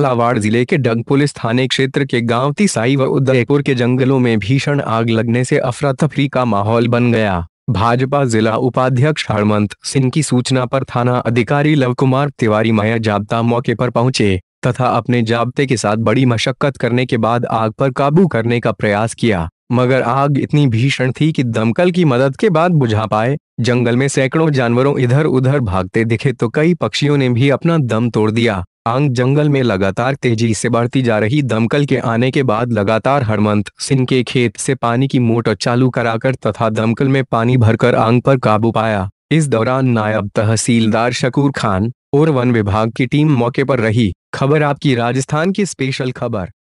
झालावाड़ जिले के डग पुलिस थाने क्षेत्र के गांव तिसाई व उदयपुर के जंगलों में भीषण आग लगने से अफरा तफरी का माहौल बन गया भाजपा जिला उपाध्यक्ष हरमंत सिंह की सूचना पर थाना अधिकारी लव कुमार तिवारी माया जाब्ता मौके पर पहुंचे तथा अपने जाब्ते के साथ बड़ी मशक्कत करने के बाद आग पर काबू करने का प्रयास किया मगर आग इतनी भीषण थी कि दमकल की मदद के बाद बुझा पाए जंगल में सैकड़ों जानवरों इधर उधर भागते दिखे तो कई पक्षियों ने भी अपना दम तोड़ दिया आंग जंगल में लगातार तेजी से बढ़ती जा रही दमकल के आने के बाद लगातार हरमंत सिंह के खेत से पानी की मोटर चालू कराकर तथा दमकल में पानी भरकर आंग पर काबू पाया इस दौरान नायब तहसीलदार शकूर खान और वन विभाग की टीम मौके पर रही खबर आपकी राजस्थान की स्पेशल खबर